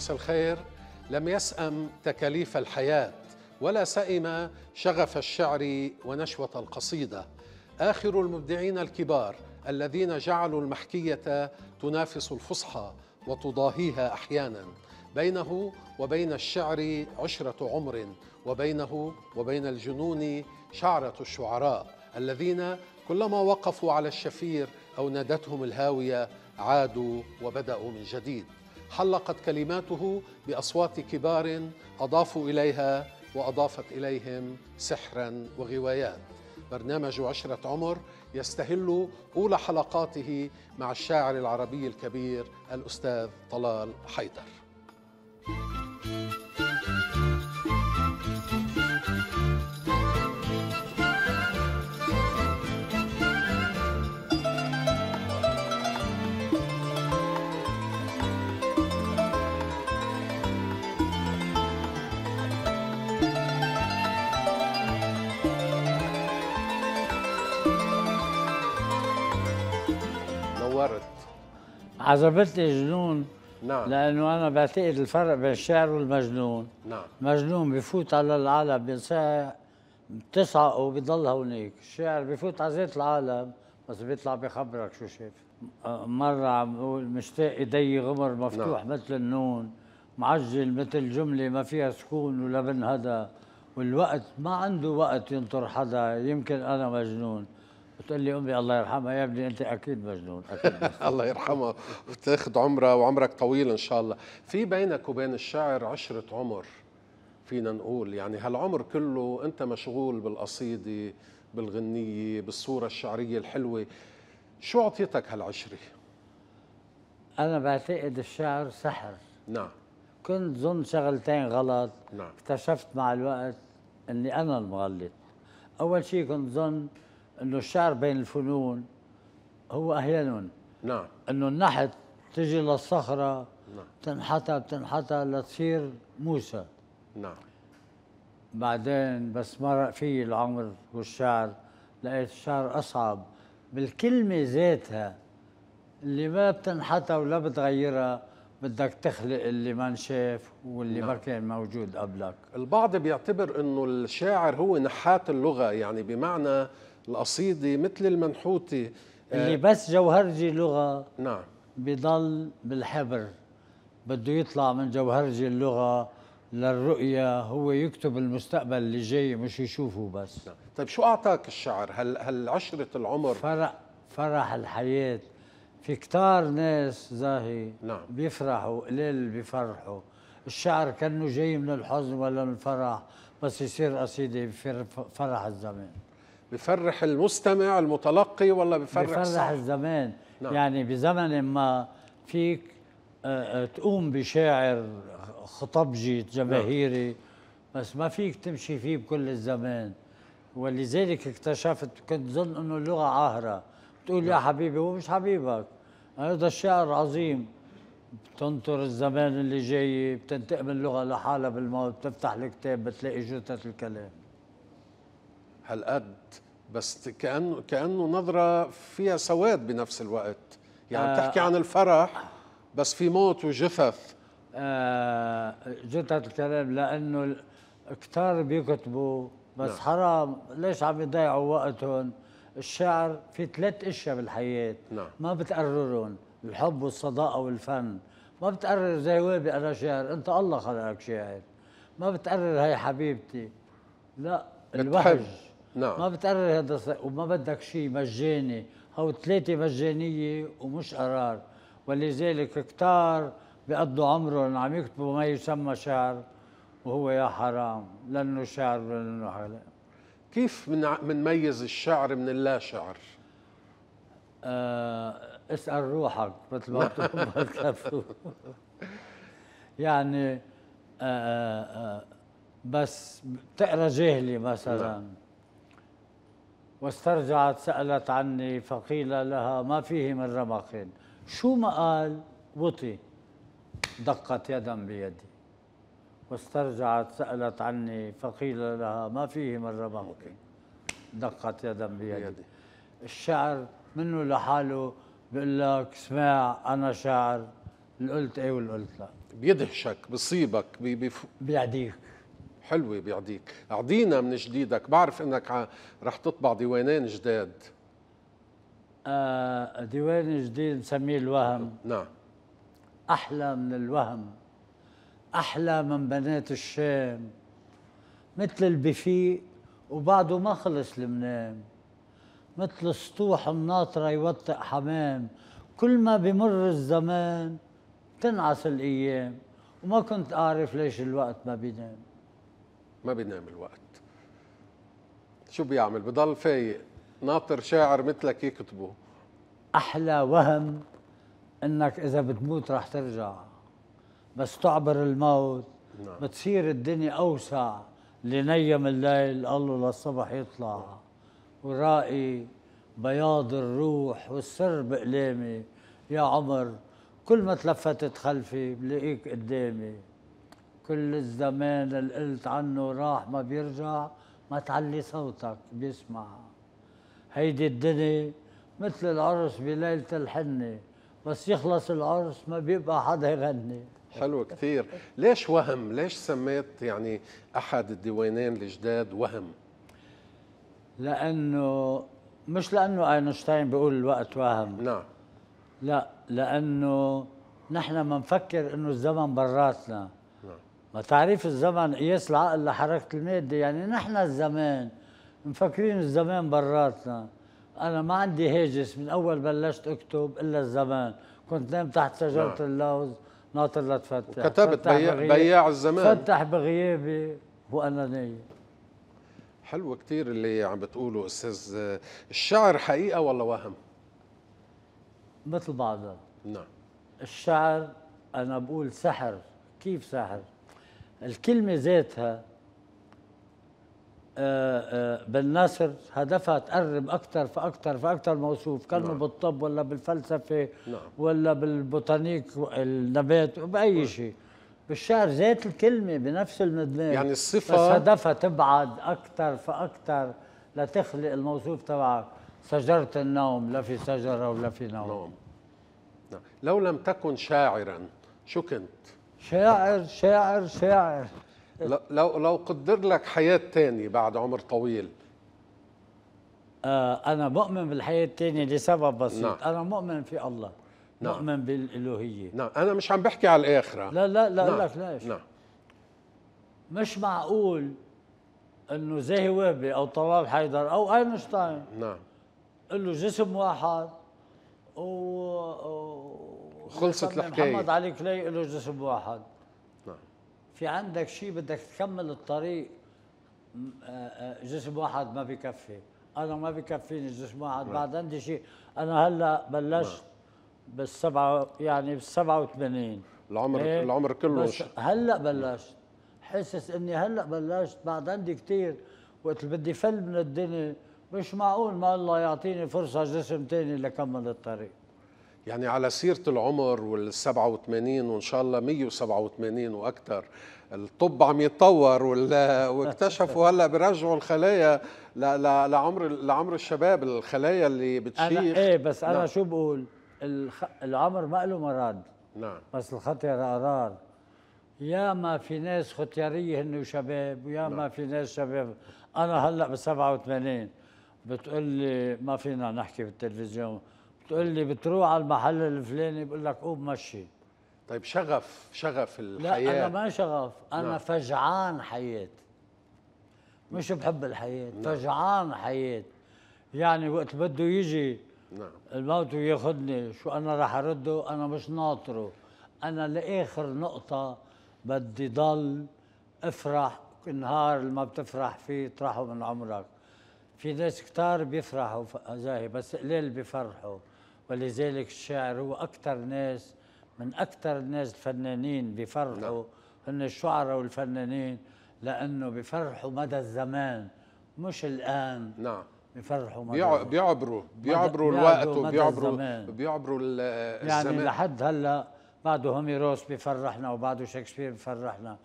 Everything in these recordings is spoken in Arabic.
مساء الخير لم يسأم تكاليف الحياة ولا سئم شغف الشعر ونشوة القصيدة آخر المبدعين الكبار الذين جعلوا المحكية تنافس الفصحى وتضاهيها أحيانا بينه وبين الشعر عشرة عمر وبينه وبين الجنون شعرة الشعراء الذين كلما وقفوا على الشفير أو نادتهم الهاوية عادوا وبدأوا من جديد حلقت كلماته باصوات كبار اضافوا اليها واضافت اليهم سحرا وغوايات برنامج عشرة عمر يستهل أولى حلقاته مع الشاعر العربي الكبير الأستاذ طلال حيدر عذبت لي جنون نعم لانه انا بعتقد الفرق بين الشاعر والمجنون نعم مجنون بفوت على العالم بينساق بتسعقه وبيضل هونيك الشاعر بفوت على ذات العالم بس بيطلع بخبرك شو شاف مرة عم بقول مشتاق ايدي غمر مفتوح نعم. مثل النون معجل مثل جملة ما فيها سكون ولا بنهدى والوقت ما عنده وقت ينطر حدا يمكن أنا مجنون بتقول لي امي الله يرحمها يا ابني انت اكيد مجنون اكيد الله يرحمها وتاخذ عمرها وعمرك طويل ان شاء الله في بينك وبين الشاعر عشرة عمر فينا نقول يعني هالعمر كله انت مشغول بالقصيده بالغنيه بالصوره الشعريه الحلوه شو اعطيتك هالعشره انا بعتقد الشعر سحر نعم كنت ظن شغلتين غلط نعم اكتشفت مع الوقت اني انا المغلط اول شيء كنت ظن انه الشعر بين الفنون هو احيانا نعم انه النحت تجي للصخره نعم تنحتى بتنحتى لتصير موسى نعم بعدين بس مرق في العمر والشعر لقيت الشعر اصعب بالكلمه ذاتها اللي ما بتنحتى ولا بتغيرها بدك تخلق اللي ما انشاف واللي نعم. ما كان موجود قبلك البعض بيعتبر انه الشاعر هو نحات اللغه يعني بمعنى القصيدة مثل المنحوتة اللي آه، بس جوهرجي لغة نعم بضل بالحبر بده يطلع من جوهرجي اللغة للرؤية هو يكتب المستقبل اللي جاي مش يشوفه بس نعم. طيب شو أعطاك الشعر هل, هل عشرة العمر فرح فرح الحياة في كتار ناس زاهي نعم. بيفرحوا قليل بيفرحوا الشعر كانه جاي من الحزن ولا من الفرح بس يصير قصيدة بفرح الزمان بفرح المستمع المتلقي ولا بفرح بفرح الزمان نعم. يعني بزمن ما فيك آه، آه، تقوم بشاعر خطبجي نعم. جماهيري نعم. بس ما فيك تمشي فيه بكل الزمان ولذلك اكتشفت كنت ظن انه اللغه عاهره بتقول نعم. يا حبيبي هو مش حبيبك هذا الشعر عظيم بتنطر الزمان اللي جاي بتنتقم اللغه لحالها بالموت بتفتح الكتاب بتلاقي جثث الكلام هالقد بس كانه كانه نظره فيها سواد بنفس الوقت يعني آه بتحكي عن الفرح بس في موت وجثث آه جثث الكلام لانه كتار بيكتبوا بس نعم. حرام ليش عم يضيعوا وقتهم الشعر في ثلاث اشياء بالحياه نعم. ما بتقررهم الحب والصداقه والفن ما بتقرر زي ويبي انا شاعر انت الله خلقك شاعر ما بتقرر هي حبيبتي لا الوهج نعم ما بتقرر هذا وما بدك شيء مجاني او ثلاثه مجانيه ومش قرار ولذلك كتار بيقضوا عمرهم عم يكتبوا ما يسمى شعر وهو يا حرام لانه شعر لانه حلال كيف من منميز الشعر من اللا شعر؟ آه اسال روحك مثل ما بتقول يعني آه،, آه آه بس تقرا جاهلي مثلا نعم. واسترجعت سألت عني فقيل لها ما فيه من رمق شو ما قال وطي دقت يدا بيدي واسترجعت سألت عني فقيل لها ما فيه من رمق دقت يدا بيدي الشعر منه لحاله بيقول لك اسمع انا شاعر اللي قلت ايه واللي قلت لا بيدهشك بيصيبك بيعديك حلوه بيعديك اعطينا من جديدك بعرف انك رح تطبع ديوانين جداد آه ديوان جديد نسميه الوهم نعم احلى من الوهم احلى من بنات الشام مثل البفي وبعده ما خلص المنام مثل السطوح الناطرة يوطئ حمام كل ما بمر الزمان تنعس الأيام وما كنت أعرف ليش الوقت ما بينام ما بينام الوقت شو بيعمل بضل فايق ناطر شاعر مثلك يكتبه احلى وهم انك اذا بتموت رح ترجع بس تعبر الموت نعم. بتصير الدنيا اوسع لنيم الليل الله للصبح يطلع نعم. ورائي بياض الروح والسر بقلامي يا عمر كل ما تلفتت خلفي بلاقيك قدامي كل الزمان اللي قلت عنه راح ما بيرجع ما تعلي صوتك بيسمع هيدي الدنيا مثل العرس بليلة الحنة بس يخلص العرس ما بيبقى حدا يغني حلو كثير ليش وهم ليش سميت يعني أحد الديوانين الجداد وهم لأنه مش لأنه أينشتاين بيقول الوقت وهم نعم لا لأنه نحن نفكر أنه الزمن براتنا ما تعريف الزمن قياس العقل لحركة المادة يعني نحن الزمان مفكرين الزمان براتنا أنا ما عندي هاجس من أول بلشت أكتب إلا الزمان كنت نام تحت شجرة نعم. اللوز ناطر لتفتح كتبت بياع, بياع الزمان فتح بغيابي وأنا نايم حلو كتير اللي عم بتقوله أستاذ الشعر حقيقة ولا وهم؟ مثل بعضها نعم الشعر أنا بقول سحر كيف سحر؟ الكلمة ذاتها آه، آه، بن ناصر هدفها تقرب اكثر فاكثر فاكثر موصوف كان نعم. بالطب ولا بالفلسفه نعم. ولا بالبوتانيك النبات باي نعم. شيء بالشعر ذات الكلمه بنفس المدلال يعني الصفه بس هدفها تبعد اكثر فاكثر لتخلق الموصوف تبعك شجره النوم لا في شجره ولا في نوم نعم. نعم. لو لم تكن شاعرا شو كنت؟ شاعر شاعر شاعر لو لو قدر لك حياة تاني بعد عمر طويل آه أنا مؤمن بالحياة التانية لسبب بسيط نعم. أنا مؤمن في الله نعم. مؤمن بالإلوهية نعم أنا مش عم بحكي على الآخرة لا لا لا نعم. لك ليش نعم. مش معقول انه زاهي وهبي او طلال حيدر او اينشتاين نعم له جسم واحد و خلصت الحكايه محمد علي كلي له جسم واحد نعم في عندك شيء بدك تكمل الطريق آه، آه، جسم واحد ما بكفي انا ما بكفيني جسم واحد ما. نعم. بعد عندي شيء انا هلا بلشت نعم. بالسبعه يعني بال 87 العمر إيه؟ العمر كله بس هلا نعم. بلشت حاسس اني هلا بلشت بعد عندي كثير وقت بدي فل من الدنيا مش معقول ما الله يعطيني فرصه جسم ثاني لكمل الطريق يعني على سيرة العمر وال 87 وإن شاء الله 187 وأكثر الطب عم يتطور واكتشفوا هلا بيرجعوا الخلايا لعمر لعمر الشباب الخلايا اللي بتشيخ أنا ايه بس انا نعم. شو بقول الخ... العمر ما له مراد نعم بس الخطر قرار يا ما في ناس ختياريه هن وشباب ويا نعم. ما في ناس شباب انا هلا ب 87 بتقول لي ما فينا نحكي بالتلفزيون تقول لي بتروح على المحل الفلاني بقول لك قوم مشي طيب شغف شغف الحياه لا انا ما شغف انا لا. نعم. فجعان حياه مش بحب الحياه لا. نعم. فجعان حياه يعني وقت بده يجي نعم الموت وياخذني شو انا رح ارده انا مش ناطره انا لاخر نقطه بدي ضل افرح النهار اللي ما بتفرح فيه اطرحه من عمرك في ناس كتار بيفرحوا زاهي بس قليل بيفرحوا ولذلك الشاعر هو أكثر ناس من أكثر الناس الفنانين بيفرحوا هن نعم. الشعراء والفنانين لأنه بيفرحوا مدى الزمان مش الآن نعم بيفرحوا مدى بيعبروا بيعبروا الوقت وبيعبروا بيعبروا يعني الزمان يعني لحد هلا بعده هوميروس بيفرحنا وبعده شكسبير بيفرحنا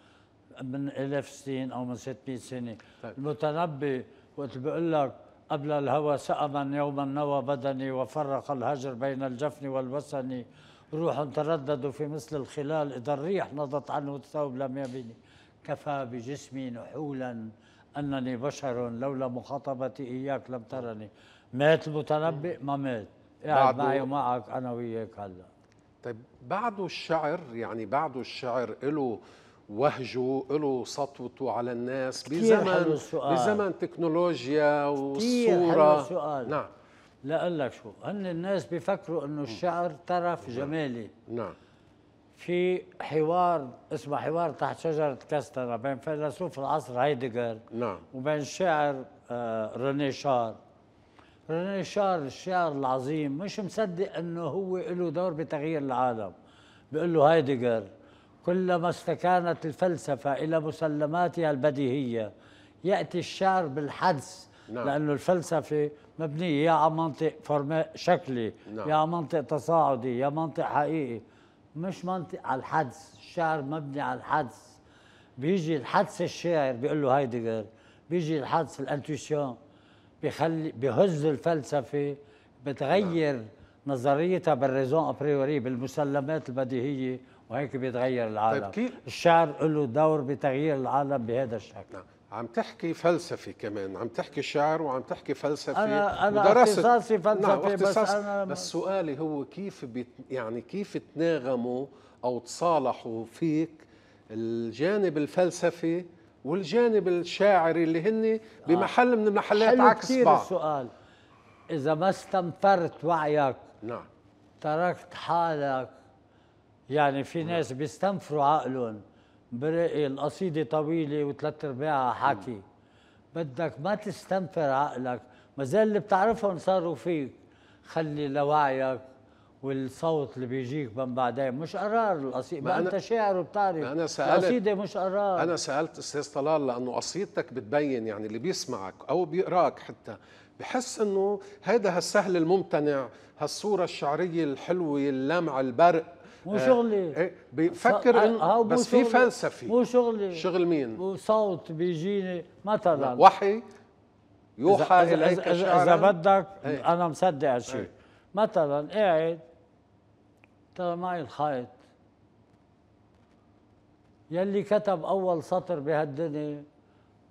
من 1000 سنين او من 600 سنه طيب. المتنبي وقت بيقول لك قبل الهوى سأما يوما نوى بدني وفرق الهجر بين الجفن والوسن روح تردد في مثل الخلال إذا الريح نضت عنه الثوب لم يبني كفى بجسمي نحولا أنني بشر لولا مخاطبتي إياك لم ترني مات المتنبئ ما مات قاعد معي ومعك أنا وياك هلا طيب بعده الشعر يعني بعده الشعر له وهجه له سطوته على الناس بزمن بزمن تكنولوجيا والصوره السؤال نعم لاقول لك شو هن الناس بيفكروا انه الشعر طرف نعم. جمالي نعم في حوار اسمه حوار تحت شجرة كاسترا بين فيلسوف العصر هايدغر نعم وبين شاعر آه، روني شار روني شار الشاعر العظيم مش مصدق انه هو له دور بتغيير العالم بيقول له هايدغر كلما استكانت الفلسفة إلى مسلماتها البديهية يأتي الشعر بالحدس نعم. لأنه الفلسفة مبنية يا على منطق شكلي نعم. يا على منطق تصاعدي يا منطق حقيقي مش منطق على الحدس الشعر مبني على الحدس بيجي الحدس الشاعر بيقول له هايدغر بيجي الحدس الانتويشن بيخلي بيهز الفلسفة بتغير نعم. نظريتها بالريزون ابريوري بالمسلمات البديهية وهيك بيتغير العالم طيب كيف الشعر له دور بتغيير العالم بهذا الشكل نعم. عم تحكي فلسفي كمان عم تحكي شعر وعم تحكي فلسفي انا انا ودرست... اختصاصي نعم، فلسفي نعم بس انا بس سؤالي هو كيف بيت... يعني كيف تناغموا او تصالحوا فيك الجانب الفلسفي والجانب الشاعري اللي هن آه. بمحل من المحلات عكس بعض السؤال اذا ما استنفرت وعيك نعم تركت حالك يعني في ناس بيستنفروا عقلهم برأي القصيدة طويلة وثلاث أرباعها حكي بدك ما تستنفر عقلك ما زال اللي بتعرفهم صاروا فيك خلي لوعيك والصوت اللي بيجيك من بعدين مش قرار القصيدة ما, ما أنت شاعر وبتعرف أنا سألت القصيدة مش قرار أنا سألت أستاذ طلال لأنه قصيدتك بتبين يعني اللي بيسمعك أو بيقراك حتى بحس انه هذا هالسهل الممتنع هالصورة الشعرية الحلوة اللامعة البرق مو شغلي آه، ايه انه بس في فلسفي مو شغلي شغل مين؟ وصوت بيجيني مثلا وحي يوحى إذا اليك إذا, إذا, بدك ايه انا مصدق هالشيء ايه مثلا قاعد ترى معي الخيط يلي كتب اول سطر بهالدنيا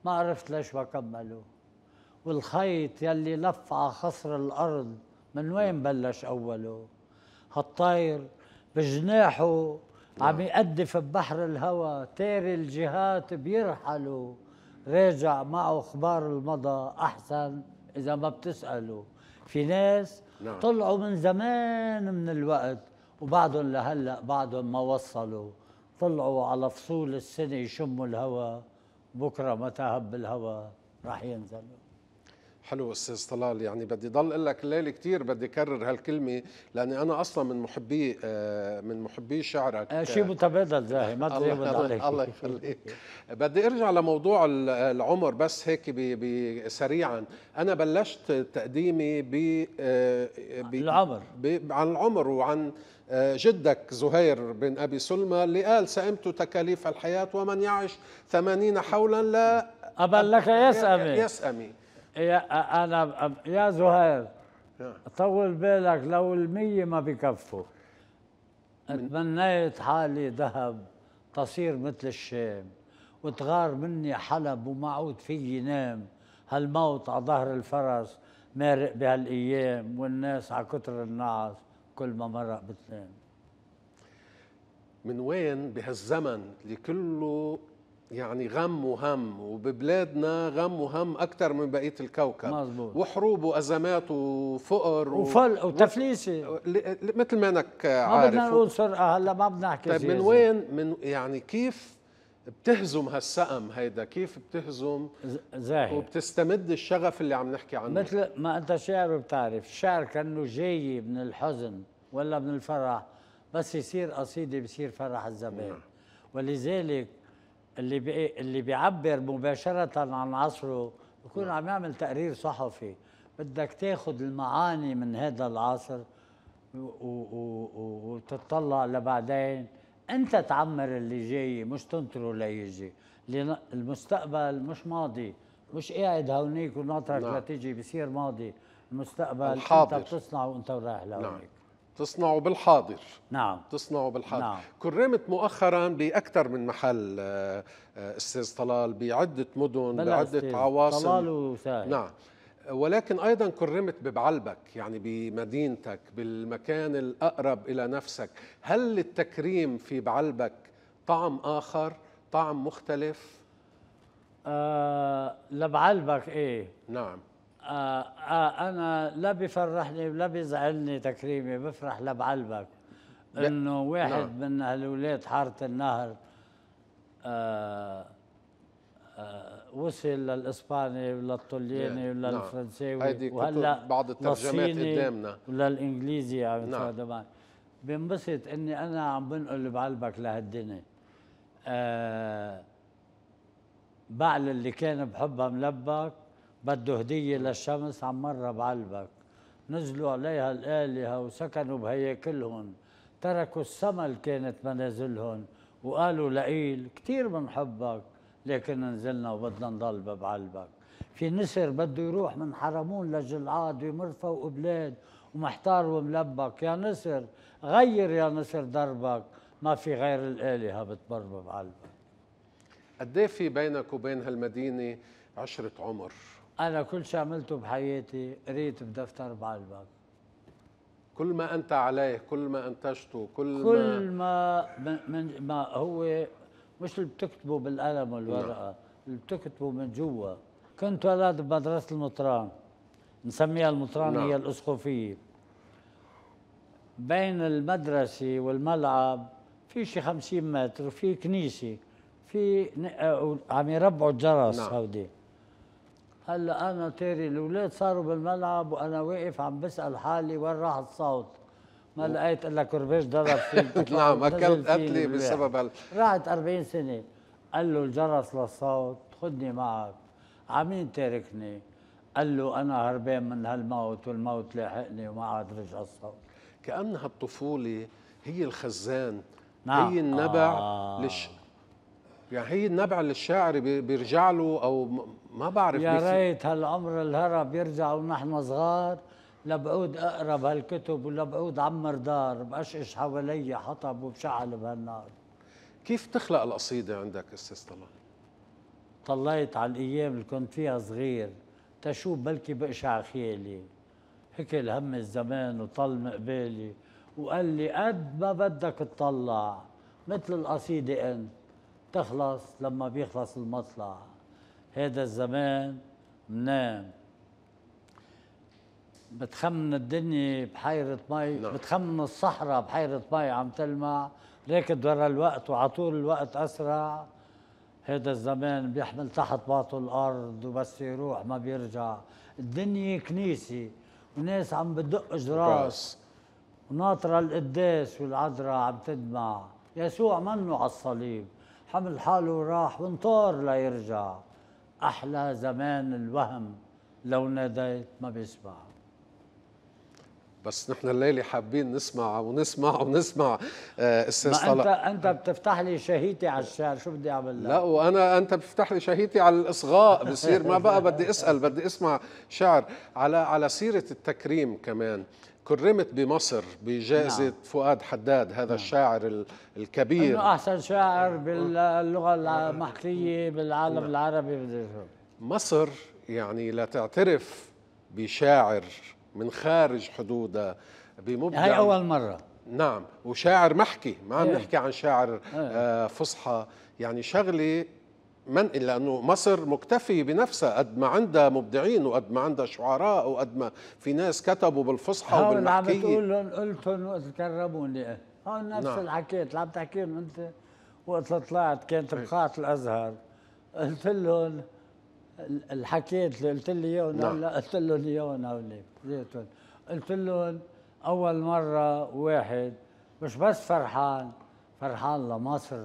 ما عرفت ليش ما كمله والخيط يلي لف على خصر الارض من وين بلش اوله هالطير بجناحه نعم. عم يقدف ببحر الهوى تاري الجهات بيرحلوا راجع معه اخبار المضى احسن اذا ما بتسالوا في ناس نعم. طلعوا من زمان من الوقت وبعدهم لهلا بعدهم ما وصلوا طلعوا على فصول السنه يشموا الهوى بكره ما تهب الهوى راح ينزلوا حلو استاذ طلال يعني بدي ضل اقول لك الليله كثير بدي اكرر هالكلمه لاني انا اصلا من محبي آه، من محبي شعرك آه، شيء متبادل زاهي ما تزود عليك الله يخليك بدي ارجع لموضوع العمر بس هيك بي بي سريعا انا بلشت تقديمي ب آه، العمر عن العمر وعن جدك زهير بن أبي سلمى اللي قال سئمت تكاليف الحياة ومن يعش ثمانين حولا لا أبا لك يسأمي يسأمي يا انا يا زهير طول بالك لو المية ما بكفوا تمنيت حالي ذهب تصير مثل الشام وتغار مني حلب ومعود فيي نام هالموت على ظهر الفرس مارق بهالايام والناس على كتر النعس كل ما مرق بتنام من وين بهالزمن اللي كله يعني غم وهم وببلادنا غم وهم اكثر من بقيه الكوكب مزبوط. وحروب وازمات وفقر وفل وتفليسه و... مثل ما انك عارف ما بدنا نقول سرقه هلا ما بدنا نحكي طيب من وين من يعني كيف بتهزم هالسقم هيدا كيف بتهزم زاهر وبتستمد الشغف اللي عم نحكي عنه مثل ما انت شاعر بتعرف الشعر كانه جاي من الحزن ولا من الفرح بس يصير قصيده بصير فرح الزمان نعم. ولذلك اللي بي اللي بيعبر مباشره عن عصره بكون نعم. عم يعمل تقرير صحفي بدك تاخذ المعاني من هذا العصر وتطلع لبعدين انت تعمر اللي جاي مش تنطره ليجي المستقبل مش ماضي مش قاعد هونيك وناطرك نعم. لتيجي بصير ماضي المستقبل الحاضر. انت بتصنع وانت رايح لهونيك نعم. تصنعه بالحاضر نعم تصنعه بالحاضر نعم. كرمت مؤخرا باكثر من محل آه، استاذ طلال بعده مدن بعده عواصم طلال وسائل نعم ولكن ايضا كرمت ببعلبك يعني بمدينتك بالمكان الاقرب الى نفسك هل التكريم في بعلبك طعم اخر طعم مختلف آه لبعلبك ايه نعم آه آه انا لا بفرحني ولا بيزعلني تكريمي بفرح لبعلبك انه واحد نعم. من هالولاد حاره النهر آه آه وصل للاسباني وللطلياني وللفرنساوي نعم. وهلا بعض الترجمات قدامنا وللانجليزي نعم. بنبسط اني انا عم بنقل بعلبك لهالدنيا آه بعل اللي كان بحبها ملبك بده هدية للشمس عم مرة بعلبك نزلوا عليها الآلهة وسكنوا بهياكلهم تركوا السما اللي كانت منازلهم وقالوا لقيل كثير بنحبك لكن نزلنا وبدنا نضل بعلبك في نسر بده يروح من حرمون لجلعاد ومرفا وقبلاد ومحتار وملبك يا نسر غير يا نسر دربك ما في غير الآلهة بتبربب علبك قديه في بينك وبين هالمدينة عشرة عمر أنا كل شيء عملته بحياتي قريت بدفتر بعلبك كل ما أنت عليه كل ما أنتجته كل, كل ما ما, من ما هو مش اللي بتكتبه بالقلم والورقة نعم. اللي بتكتبه من جوا كنت ولد بمدرسة المطران نسميها المطران هي نعم. الأسقفية بين المدرسة والملعب في شي 50 متر في كنيسة في عم يربعوا الجرس نعم. هودي هلا انا تاري الاولاد صاروا بالملعب وانا واقف عم بسال حالي وين راح الصوت ما لقيت الا كرباج ضرب فيك نعم, نعم، اكلت قتلي بسبب هال راحت 40 سنه قال له الجرس للصوت خدني معك عمين تاركني قال له انا هربان من هالموت والموت لاحقني وما عاد رجع الصوت كانها الطفوله هي الخزان نعم. هي النبع آه. لش يعني هي النبع اللي الشاعر بيرجع له او ما بعرف يا ريت هالعمر الهرب يرجع ونحن صغار لبعود اقرب هالكتب ولبعود عمر دار بقشقش حوالي حطب وبشعل بهالنار كيف تخلق القصيده عندك استاذ طلال؟ طليت على الايام اللي كنت فيها صغير تشوف بلكي بقشع خيالي هيك هم الزمان وطل مقبالي وقال لي قد ما بدك تطلع مثل القصيده انت تخلص لما بيخلص المطلع هذا الزمان منام بتخمن الدنيا بحيرة مي نعم. بتخمن الصحراء بحيرة مي عم تلمع راكد ورا الوقت وعطول الوقت أسرع هذا الزمان بيحمل تحت باطو الأرض وبس يروح ما بيرجع الدنيا كنيسة وناس عم بدق جراس وناطرة القداس والعذراء عم تدمع يسوع منه على الصليب حمل حاله وراح وانطار ليرجع أحلى زمان الوهم لو ناديت ما بيسمع بس نحن الليله حابين نسمع ونسمع ونسمع آه، استاذ آه طلع انت انت بتفتح لي شهيتي على الشعر شو بدي اعمل لك؟ لا وانا انت بتفتح لي شهيتي على الاصغاء بصير ما بقى بدي اسال بدي اسمع شعر على على سيره التكريم كمان كرمت بمصر بجائزة نعم. فؤاد حداد هذا نعم. الشاعر الكبير إنه أحسن شاعر باللغة المحكية بالعالم نعم. العربي مصر يعني لا تعترف بشاعر من خارج حدودها بمبدع هاي أول مرة نعم وشاعر محكي ما عم إيه. نحكي عن شاعر آه إيه. فصحى يعني شغلة من لانه مصر مكتفيه بنفسها قد ما عندها مبدعين وقد ما عندها شعراء وقد ما في ناس كتبوا بالفصحى وبالمحكيه عم تقول لهم قلتهم وقت كرموني هون نفس نعم. اللي عم تحكيهم انت وقت طلعت كانت بقاعه إيه. الازهر قلت لهم حكيت قلت لي اياه نعم. نعم. لا قلت لهم نعم، اياه هوليك قلت لهم اول مره واحد مش بس فرحان فرحان لمصر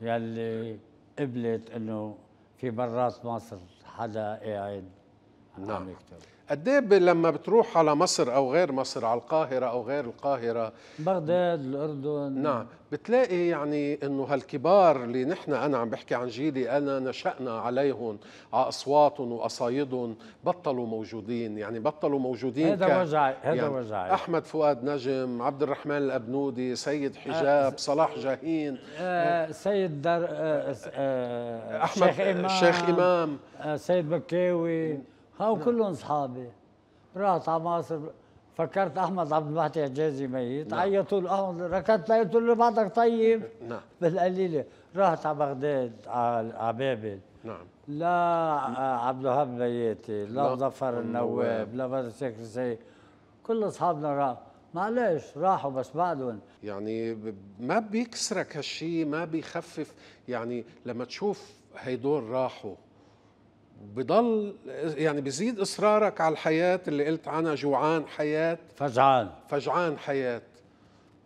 يلي قبلت انه في برات مصر حدا قاعد نعم. عم يكتب قد ايه لما بتروح على مصر او غير مصر على القاهره او غير القاهره بغداد الاردن نعم بتلاقي يعني انه هالكبار اللي نحن انا عم بحكي عن جيلي انا نشأنا عليهم على اصواتهم واصايدهم بطلوا موجودين يعني بطلوا موجودين هذا وجعي هذا يعني وجعي احمد فؤاد نجم عبد الرحمن الابنودي سيد آه، حجاب آه صلاح جاهين آه سيد در آه،, آه آه احمد شيخ امام, شيخ إمام آه سيد بكاوي هاو كلهم اصحابي رحت على مصر فكرت احمد عبد المحتي عجازي ميت نعم. عيطوا له ركضت لقيت له بعدك طيب نعم بالقليله رحت على بغداد على بابل نعم لا عبد الوهاب بياتي لا مظفر النواب لا بدر سيكرسي كل اصحابنا راح معلش راحوا بس بعدهم يعني ما بيكسرك هالشيء ما بيخفف يعني لما تشوف هيدول راحوا بضل يعني بزيد اصرارك على الحياه اللي قلت عنها جوعان حياه فجعان فجعان حياه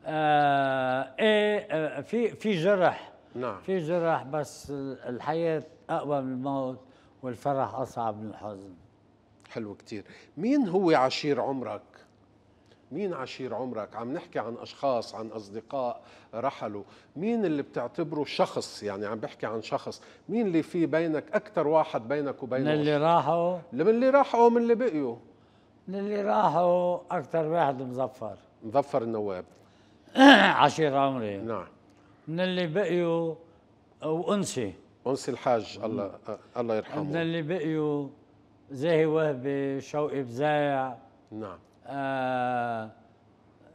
آه ايه آه، في في جرح نعم في جرح بس الحياه اقوى من الموت والفرح اصعب من الحزن حلو كتير مين هو عشير عمرك مين عشير عمرك عم نحكي عن أشخاص عن أصدقاء رحلوا مين اللي بتعتبره شخص يعني عم بحكي عن شخص مين اللي في بينك أكثر واحد بينك وبينه من اللي راحوا من اللي راحوا ومن اللي بقيوا من اللي راحوا أكثر واحد مظفر مظفر النواب عشير عمري نعم من اللي بقيوا وأنسي أنسي الحاج الله الله يرحمه من اللي بقيوا زاهي وهبي شوقي بزايع نعم آه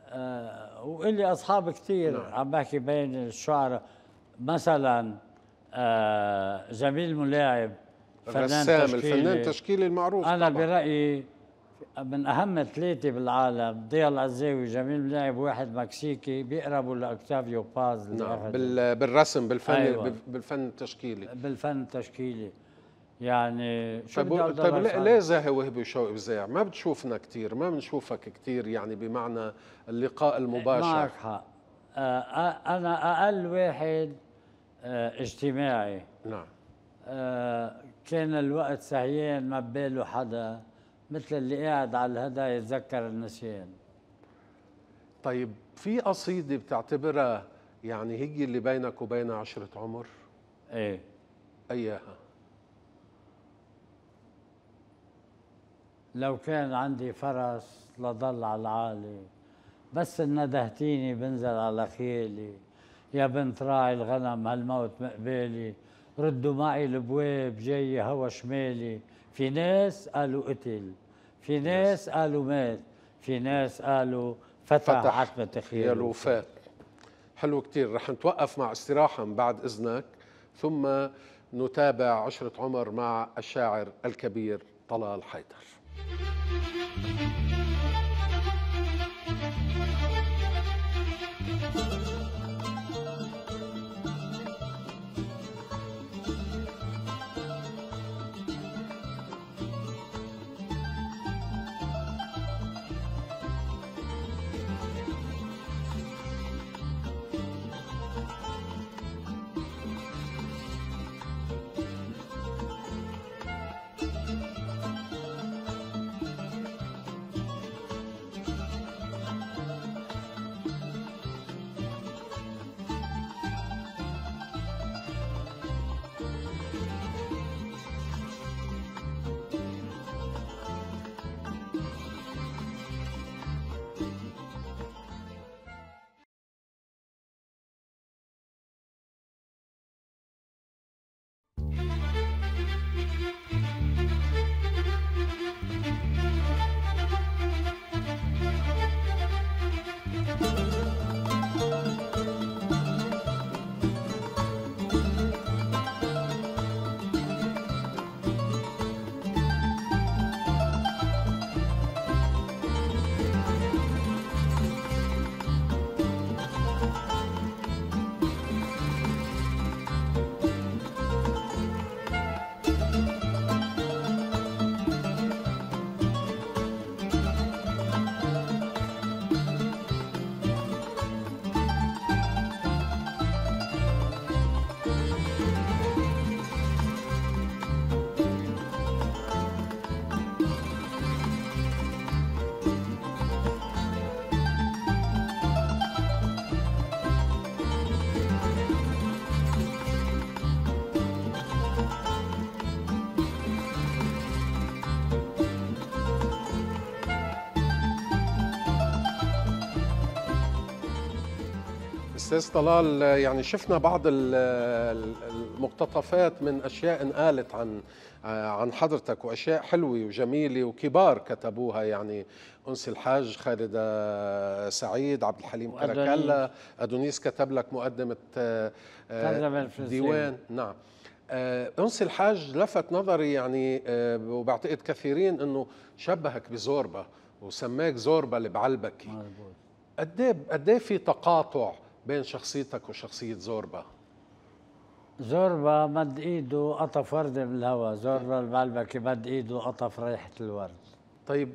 آه والي اصحاب كثير نعم. عم بحكي بين الشعراء مثلا آه جميل ملاعب فنان تشكيلي الفنان التشكيلي المعروف انا طبعا. برايي من اهم ثلاثه بالعالم ضياء العزاوي جميل ملاعب واحد مكسيكي بيقربوا لأكتافيو باز نعم بالرسم بالفن أيوة. بالفن التشكيلي بالفن التشكيلي يعني شو طيب, طيب ليه, ليه زاهي وهبي وشوقي بزاع ما بتشوفنا كثير ما بنشوفك كثير يعني بمعنى اللقاء إيه، المباشر معك حق آه، آه، انا اقل واحد آه، اجتماعي نعم كان الوقت سهيان ما بباله حدا مثل اللي قاعد على الهدى يتذكر النسيان طيب في قصيده بتعتبرها يعني هي اللي بينك وبين عشره عمر ايه اياها لو كان عندي فرس لضل على العالي بس ندهتيني بنزل على خيالي يا بنت راعي الغنم هالموت مقبالي ردوا معي البواب جاي هوا شمالي في ناس قالوا قتل في ناس قالوا مات في ناس قالوا فتح, فتح عتمة خياله وفات حلو كتير رح نتوقف مع استراحة من بعد إذنك ثم نتابع عشرة عمر مع الشاعر الكبير طلال حيدر Thank you. استاذ طلال يعني شفنا بعض المقتطفات من اشياء انقالت عن عن حضرتك واشياء حلوه وجميله وكبار كتبوها يعني انس الحاج خالد سعيد عبد الحليم كركلا ادونيس كتب لك مقدمه آه، ديوان نعم آه، انس الحاج لفت نظري يعني آه، وبعتقد كثيرين انه شبهك بزوربا وسماك زوربا اللي بعلبكي إيه، قد ايه في تقاطع بين شخصيتك وشخصية زوربا زوربا مد ايده قطف وردة من الهواء زوربا المعلبكي مد ايده قطف ريحة الورد طيب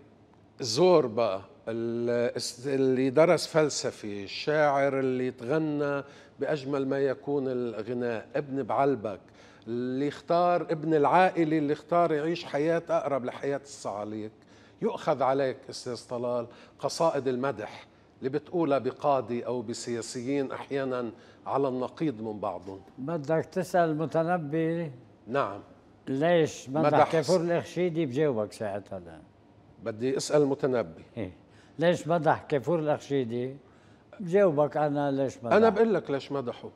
زوربا اللي درس فلسفة الشاعر اللي تغنى بأجمل ما يكون الغناء ابن بعلبك اللي اختار ابن العائلة اللي اختار يعيش حياة أقرب لحياة الصعاليك يؤخذ عليك أستاذ طلال قصائد المدح اللي بتقولها بقاضي أو بسياسيين أحيانا على النقيض من بعضهم بدك تسأل متنبي نعم ليش مدح كفور الأخشيدي بجاوبك ساعتها الآن بدي أسأل المتنبي إيه؟ ليش مدح كفور الأخشيدي بجاوبك أنا ليش مدح أنا بقول لك ليش مدحه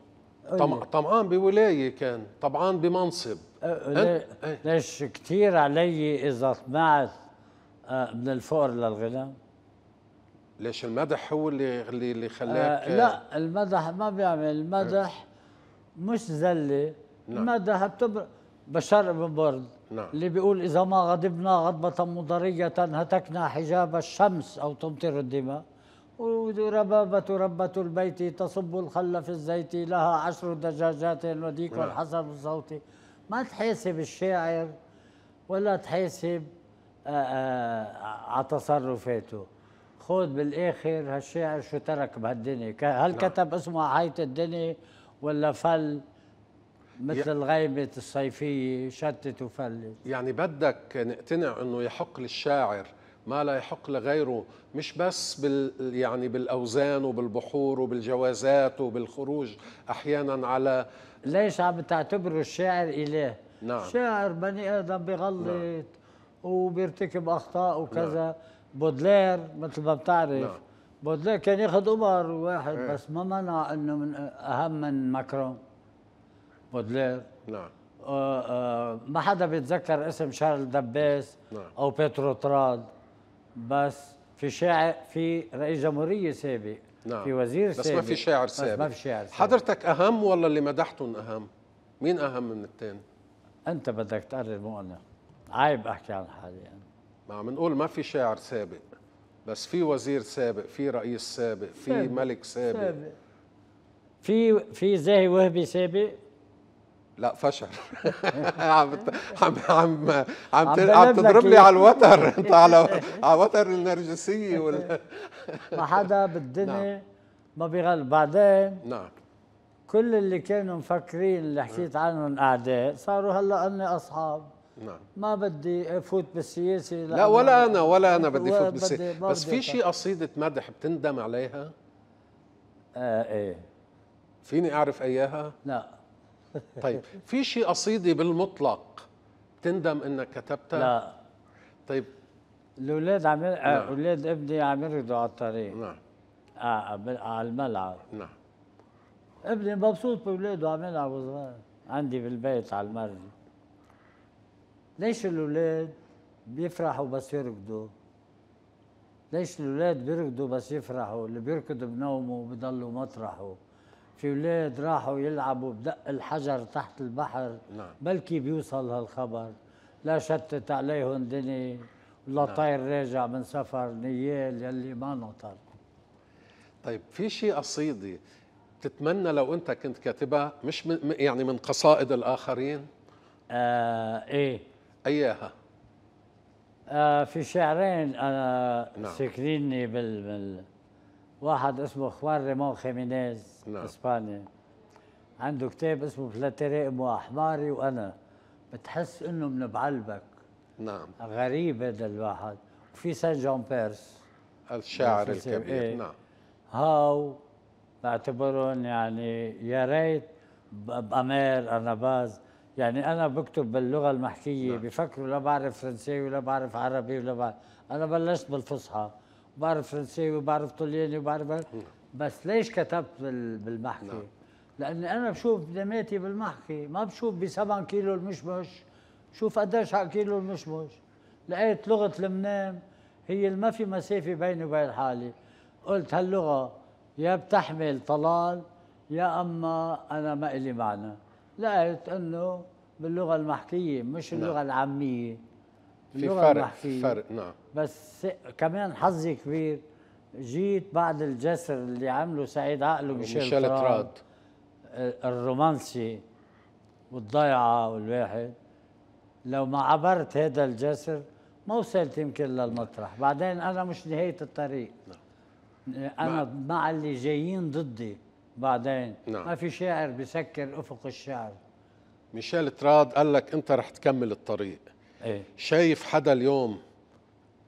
طمعان بولايه كان طمعان بمنصب أه، إيه. ليش كثير علي اذا طمعت آه، من الفقر للغنى ليش المدح هو اللي اللي خلاك آه لا المدح ما بيعمل المدح آه. مش زله نعم. المدح بتبر بشار بن برد نعم. اللي بيقول اذا ما غضبنا غضبه مضريه هتكنا حجاب الشمس او تمطر الدماء وربابة ربة البيت تصب الخل في الزيت لها عشر دجاجات وديك نعم. الحسن الصوتي ما تحاسب الشاعر ولا تحاسب آه، آه، على تصرفاته خود بالاخر هالشاعر شو ترك بهالدنيا هل نعم. كتب اسمه حيط الدنيا ولا فل مثل الغيبة الصيفية شتت وفلت يعني بدك نقتنع انه يحق للشاعر ما لا يحق لغيره مش بس بال يعني بالاوزان وبالبحور وبالجوازات وبالخروج احيانا على ليش عم تعتبره الشاعر اله؟ نعم شاعر بني ادم بغلط نعم. وبيرتكب اخطاء وكذا نعم. بودلير مثل ما بتعرف نعم. بودلير كان ياخذ أمر واحد ايه. بس ما منع انه من اهم من ماكرون بودلير نعم آه آه ما حدا بيتذكر اسم شارل دباس نعم. او بيترو تراد بس في شاعر في رئيس جمهوريه سابق نعم. في وزير بس سابق بس ما في شاعر سابق بس ما في شاعر سابق حضرتك اهم ولا اللي مدحتهم اهم؟ مين اهم من الثاني؟ انت بدك تقرر مو انا عيب احكي عن حالي يعني. ما عم نقول ما في شاعر سابق بس في وزير سابق في رئيس سابق في ملك سابق, سابق. في في زاهي وهبي سابق لا فشل عم عم عم عم, تضرب لي على الوتر انت على على وتر النرجسيه وال ما حدا بالدنيا نعم. ما بيغلب بعدين نعم كل اللي كانوا مفكرين اللي حكيت عنهم اعداء صاروا هلا اني اصحاب نعم ما بدي افوت بالسياسه لا ولا انا ولا انا بدي افوت بالسياسه بس في شيء قصيده مدح بتندم عليها؟ آه ايه فيني اعرف اياها؟ لا طيب في شيء قصيده بالمطلق بتندم انك كتبتها؟ لا طيب الاولاد عم آه، نعم. اولاد ابني عم يرقدوا على الطريق نعم آه، على الملعب نعم ابني مبسوط باولاده عم يلعبوا صغار عندي بالبيت على المرج ليش الأولاد بيفرحوا بس يرقدوا ليش الأولاد بيرقدوا بس يفرحوا اللي بيركض بنومه بضلوا مطرحه في أولاد راحوا يلعبوا بدق الحجر تحت البحر نعم. بلكي بيوصل هالخبر لا شتت عليهم دني ولا نعم. طير راجع من سفر نيال يلي ما نطر طيب في شيء قصيده بتتمنى لو انت كنت كاتبها مش من يعني من قصائد الاخرين آه ايه اياها آه في شعرين انا نعم. سكريني بال... بال واحد اسمه خوان ريمون خيمينيز نعم. اسباني عنده كتاب اسمه فلاتيري ابو احماري وانا بتحس انه من بعلبك نعم غريب هذا الواحد وفي سان جون بيرس الشاعر الكبير إيه؟ نعم هاو بعتبرهم يعني يا ريت بامير ارنباز يعني انا بكتب باللغه المحكيه نعم. بفكروا لا بعرف فرنساوي ولا بعرف عربي ولا بعرف انا بلشت بالفصحى بعرف فرنساوي وبعرف طلياني وبعرف نعم. بس ليش كتبت بالمحكي؟ نعم. لاني انا بشوف نماتي بالمحكي ما بشوف ب 7 كيلو المشمش شوف قديش على كيلو المشمش لقيت لغه لبنان هي اللي ما في مسافه بيني وبين حالي قلت هاللغه يا بتحمل طلال يا اما انا ما الي معنى لقيت انه باللغه المحكيه مش نعم. اللغه نعم. العاميه في فرق في فرق نعم بس كمان حظي كبير جيت بعد الجسر اللي عمله سعيد عقله ميشيل تراد الرومانسي والضيعه والواحد لو ما عبرت هذا الجسر ما وصلت يمكن للمطرح بعدين انا مش نهايه الطريق نعم. انا مع اللي جايين ضدي بعدين نعم. ما في شاعر بسكر افق الشعر ميشيل تراد قال لك انت رح تكمل الطريق ايه شايف حدا اليوم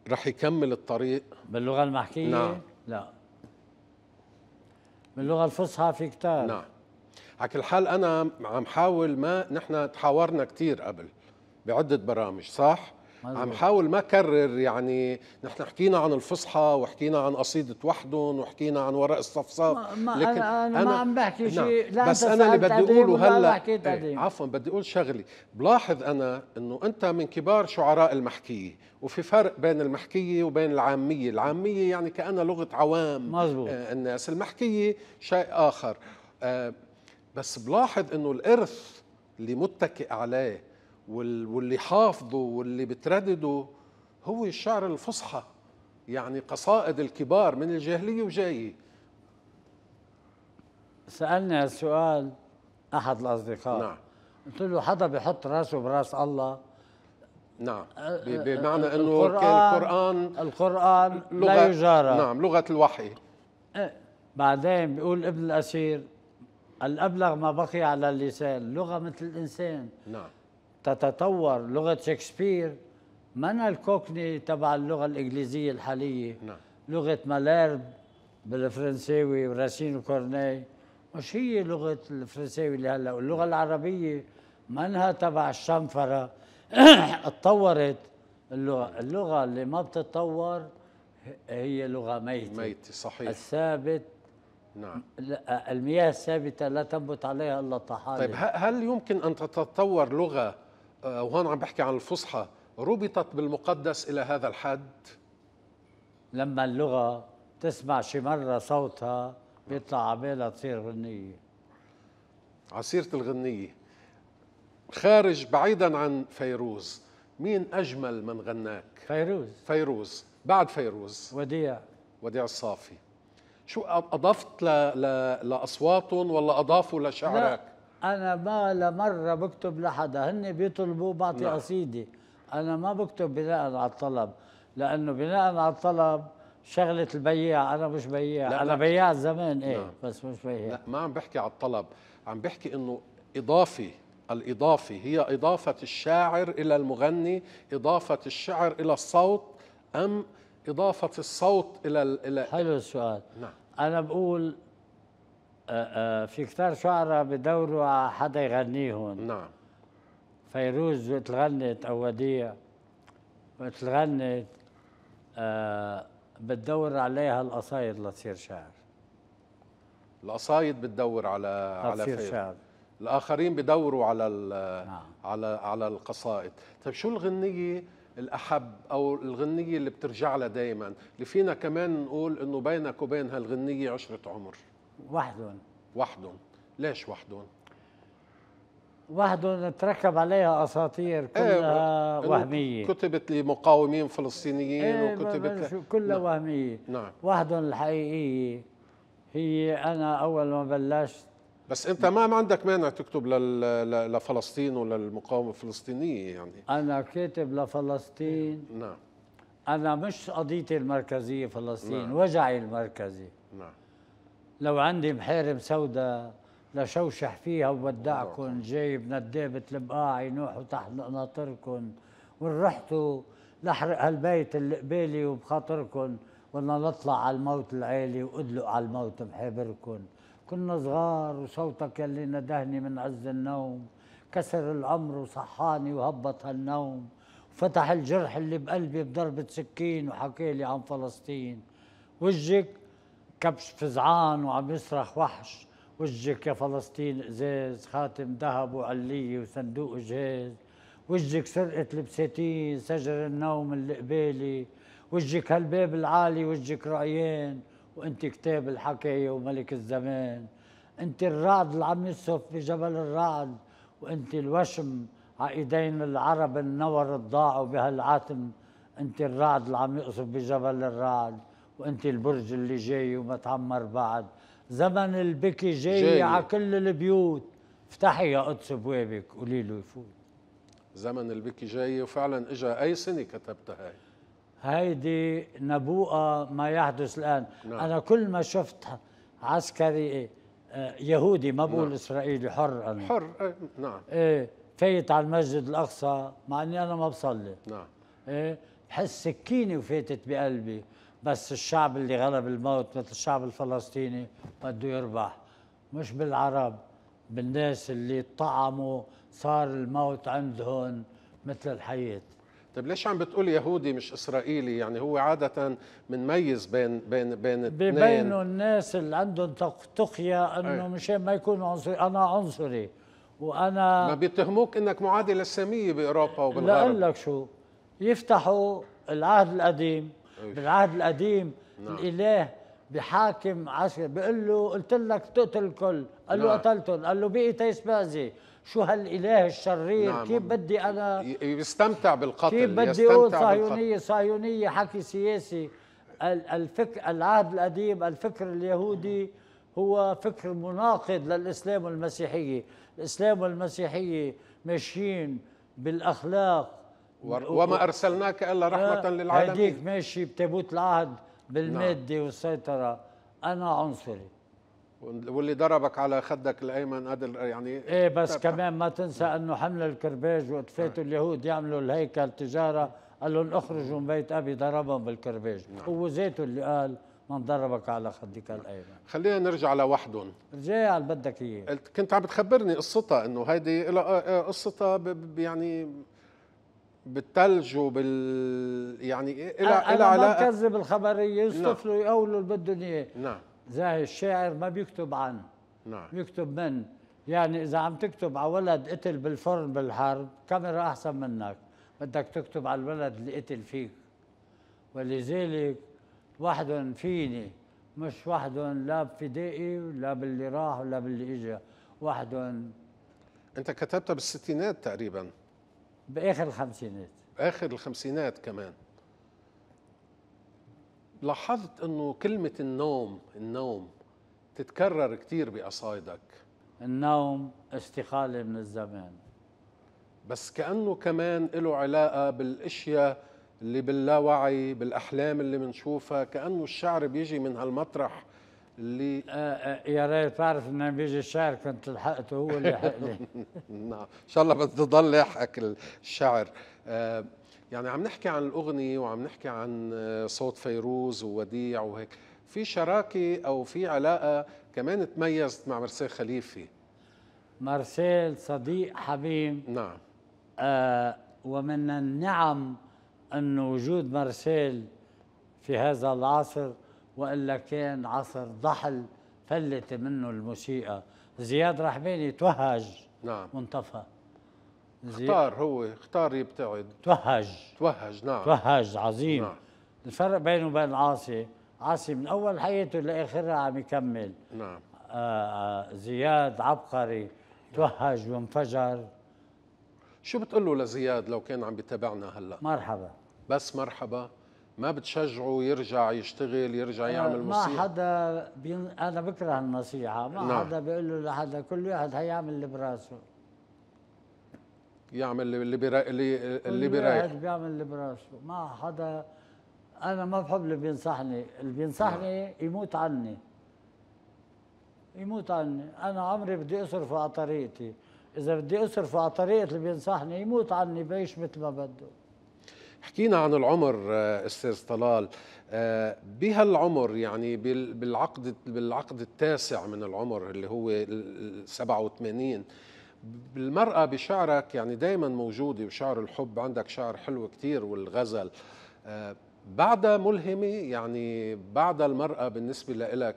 رح يكمل الطريق باللغه المحكيه نعم. لا باللغه الفصحى في كتاب نعم على كل حال انا عم حاول ما نحن تحاورنا كثير قبل بعده برامج صح عم حاول ما اكرر يعني نحن حكينا عن الفصحى وحكينا عن قصيده وحدهم وحكينا عن ورق الصفصاف ما لكن انا, أنا ما عم بحكي نعم. شيء لا بس انا اللي بدي اقوله هلا ايه عفوا بدي اقول شغلي بلاحظ انا انه انت من كبار شعراء المحكيه وفي فرق بين المحكيه وبين العاميه العاميه يعني كانها لغه عوام مزبوط. آه الناس المحكيه شيء اخر آه بس بلاحظ انه الارث اللي متكئ عليه واللي حافظه واللي بتردده هو الشعر الفصحى يعني قصائد الكبار من الجاهلية وجاية سألني السؤال أحد الأصدقاء نعم قلت له حدا بيحط راسه براس الله نعم أه، أه، بمعنى أه، انه القرآن كان القران القران لغة لا يجارى نعم لغه الوحي إيه بعدين بيقول ابن الاسير الابلغ ما بقي على اللسان لغه مثل الانسان نعم تتطور لغه شكسبير منها الكوكني تبع اللغه الانجليزيه الحاليه نعم. لغه مالارب بالفرنساوي وراسين وكورني مش هي لغه الفرنساوي اللي هلا واللغه العربيه منها تبع الشنفره اتطورت اللغه اللغه اللي ما بتتطور هي لغه ميته ميته صحيح الثابت نعم المياه الثابته لا تنبت عليها الا الطحالب طيب هل يمكن ان تتطور لغه آه، وهون عم بحكي عن الفصحى ربطت بالمقدس إلى هذا الحد لما اللغة تسمع شي مرة صوتها بيطلع عبالها تصير غنية عصيرة الغنية خارج بعيدا عن فيروز مين أجمل من غناك فيروز فيروز بعد فيروز وديع وديع الصافي شو أضفت ل... ل... لأصواتهم ولا أضافوا لشعرك لا انا ما لمره بكتب لحدا هن بيطلبوا بعطي نعم. قصيده انا ما بكتب بناء على الطلب لانه بناء على الطلب شغله البياع انا مش بياع انا بياع زمان ايه لا نعم. بس مش بياع لا ما عم بحكي على الطلب عم بحكي انه اضافي الإضافة هي إضافة الشاعر إلى المغني إضافة الشعر إلى الصوت أم إضافة الصوت إلى إلى حلو السؤال نعم. أنا بقول في كتار شعراء بدوروا حدا يغنيهم نعم فيروز تغنت أودية وتغنت آه بتدور عليها القصايد لتصير شعر القصايد بتدور على على فيروز شعر الاخرين بدوروا على نعم. على على القصائد طيب شو الغنيه الاحب او الغنيه اللي بترجع لها دائما اللي فينا كمان نقول انه بينك وبين هالغنيه عشره عمر وحدهم وحدهم ليش وحدهم؟ وحدهم تركب عليها اساطير إيه، كلها ايه وهميه كتبت لمقاومين فلسطينيين ايه وكتبت ل... كلها نعم. وهميه نعم وحدهم الحقيقيه هي انا اول ما بلشت بس انت ما عندك مانع تكتب لفلسطين وللمقاومه الفلسطينيه يعني انا كاتب لفلسطين نعم انا مش قضيتي المركزيه فلسطين نعم. وجعي المركزي نعم لو عندي محارم سوداء لشوشح فيها وودعكن جايب ندابة البقاعي نوحوا تحت ناطركن وان رحتوا لحرق هالبيت اللي قبالي وبخاطركن ولا نطلع على الموت العالي وادلق على الموت محابركن كنا صغار وصوتك اللي ندهني من عز النوم كسر العمر وصحاني وهبط هالنوم فتح الجرح اللي بقلبي بضربة سكين وحكالي عن فلسطين وجهك كبش فزعان وعم يصرخ وحش وجهك يا فلسطين ازاز خاتم ذهب وعليه وصندوق جهاز وجهك سرقة البساتين سجر النوم اللي قبالي وجهك هالباب العالي وجهك رأيان وانت كتاب الحكاية وملك الزمان انت الرعد اللي عم يصف بجبل الرعد وانت الوشم عايدين العرب النور الضاعوا بهالعتم انت الرعد اللي عم يقصف بجبل الرعد وانت البرج اللي جاي وما تعمر بعد زمن البكي جاي, جاي. على كل البيوت افتحي يا قدس بوابك قولي له يفوت زمن البكي جاي وفعلا اجا اي سنه كتبتها هاي هيدي نبوءه ما يحدث الان نعم. انا كل ما شفت عسكري آه، يهودي ما بقول نعم. اسرائيلي حر انا حر ايه نعم ايه فايت على المسجد الاقصى مع اني انا ما بصلي نعم ايه بحس سكينه وفاتت بقلبي بس الشعب اللي غلب الموت مثل الشعب الفلسطيني بده يربح مش بالعرب بالناس اللي طعموا صار الموت عندهم مثل الحياه طيب ليش عم بتقول يهودي مش اسرائيلي يعني هو عاده بنميز بين بين بين الاثنين ببينوا الناس اللي عندهم تقيه انه مشان ما يكونوا عنصري انا عنصري وانا ما بيتهموك انك معادي للساميه باوروبا وبالغرب لا لك شو يفتحوا العهد القديم بالعهد القديم نعم. الاله بحاكم عسكر بيقول له قلت لك تقتل الكل قال له نعم. قتلتهم قال له بقي تيس بازي شو هالاله الشرير نعم. كيف بدي انا يستمتع بالقتل كيف بدي اقول صهيونيه صهيونيه حكي سياسي الفكر العهد القديم الفكر اليهودي هو فكر مناقض للاسلام والمسيحيه الاسلام والمسيحيه ماشيين بالاخلاق وما ارسلناك الا رحمه أه للعالمين هديك ماشي بتابوت العهد بالماده نعم. والسيطره انا عنصري واللي ضربك على خدك الايمن قدر يعني ايه بس تبقى. كمان ما تنسى انه حمل الكرباج وقت فاتوا نعم. اليهود يعملوا الهيكل تجاره قال لهم اخرجوا من بيت ابي ضربهم بالكرباج نعم. هو ذاته اللي قال من ضربك على خدك الايمن خلينا نرجع لوحدهم رجع اللي بدك اياه كنت عم بتخبرني قصتها انه هيدي آه، آه، قصتها يعني بالثلج وبال يعني إيه، الى الى علاقه ما بكذب الخبريه يصطفلوا نعم. يقولوا اللي بدهم اياه نعم زي الشاعر ما بيكتب عن نعم بيكتب من يعني اذا عم تكتب على ولد قتل بالفرن بالحرب كاميرا احسن منك بدك تكتب على الولد اللي قتل فيك ولذلك وحدهم فيني مش وحدهم لا بفدائي ولا باللي راح ولا باللي اجى وحدهم انت كتبتها بالستينات تقريبا باخر الخمسينات باخر الخمسينات كمان لاحظت انه كلمه النوم النوم تتكرر كثير بقصايدك النوم استقاله من الزمان بس كانه كمان له علاقه بالاشياء اللي باللاوعي بالاحلام اللي بنشوفها كانه الشعر بيجي من هالمطرح اللي آه، آه، يا ريت تعرف انه بيجي الشعر كنت لحقته هو اللي لحقني نعم ان شاء الله بس تضل لاحقك الشعر آه، يعني عم نحكي عن الاغنيه وعم نحكي عن صوت فيروز ووديع وهيك في شراكه او في علاقه كمان تميزت مع مرسيل خليفي مرسيل صديق حبيب نعم آه ومن النعم أن وجود مرسيل في هذا العصر والا كان عصر ضحل فلت منه الموسيقى زياد رحباني توهج نعم وانطفى اختار هو اختار يبتعد توهج توهج نعم توهج عظيم نعم. الفرق بينه وبين عاصي عاصي من اول حياته لاخرها عم يكمل نعم آه, آه، زياد عبقري توهج وانفجر شو بتقول له لزياد لو كان عم بيتابعنا هلا مرحبا بس مرحبا ما بتشجعه يرجع يشتغل يرجع يعمل موسيقى ما حدا بين... انا بكره النصيحه ما نعم. حدا بيقول له لحدا كل واحد هيعمل اللي براسه يعمل اللي برا... اللي اللي برايح كل واحد بيعمل اللي براسه ما حدا انا ما بحب اللي بينصحني اللي بينصحني نعم. يموت عني يموت عني انا عمري بدي اصرفه على طريقتي اذا بدي اصرفه على طريقه اللي بينصحني يموت عني بعيش مثل ما بده حكينا عن العمر آه، استاذ طلال آه، بهالعمر يعني بالعقد بالعقد التاسع من العمر اللي هو 87 بالمرأة بشعرك يعني دائما موجودة وشعر الحب عندك شعر حلو كتير والغزل آه، بعدها ملهمة يعني بعد المرأة بالنسبة لإلك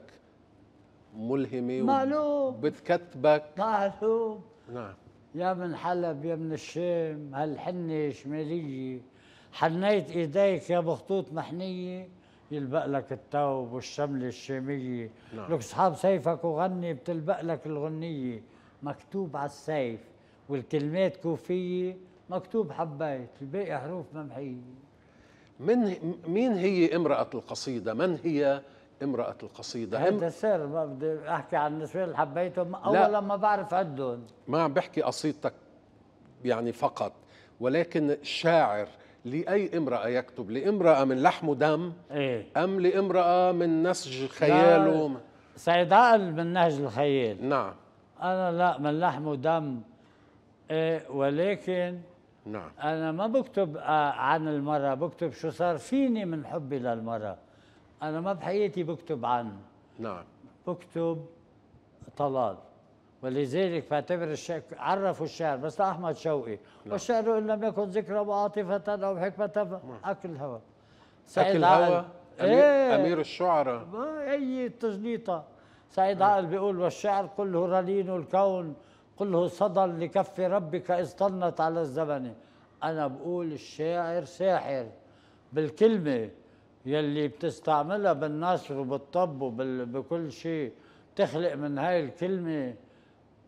ملهمة معلوم بتكتبك معلوم نعم يا من حلب يا من الشام هالحنة شمالية حنيت ايديك يا بخطوط محنيه يلبق لك الثوب والشمله الشاميه نعم. لك اصحاب سيفك وغني بتلبق لك الغنيه مكتوب على السيف والكلمات كوفيه مكتوب حبيت الباقي حروف ممحيه من مين هي امرأة القصيدة؟ من هي امرأة القصيدة؟ هذا سر ما بدي احكي عن النسوان اللي حبيتهم اولا ما بعرف عدهم ما عم بحكي قصيدتك يعني فقط ولكن الشاعر لأي امرأة يكتب لامرأة من لحم ودم إيه؟ أم لامرأة من نسج خياله سيداء من نهج الخيال نعم أنا لا من لحم ودم إيه ولكن نعم أنا ما بكتب آه، عن المرأة بكتب شو صار فيني من حبي للمرأة أنا ما بحياتي بكتب عن نعم بكتب طلال ولذلك بعتبر الشعر عرفوا الشعر بس احمد شوقي لا. والشعر ان لم يكن ذكرا وعاطفه او حكمه اكل الهوى اكل الهوى أمير, إيه؟ امير الشعراء ما اي تجنيطه سعيد عقل بيقول والشعر كله رنين الكون كله صدى لكف ربك اصطنت على الزمن انا بقول الشاعر ساحر بالكلمه يلي بتستعملها بالنشر وبالطب وبكل شيء تخلق من هاي الكلمه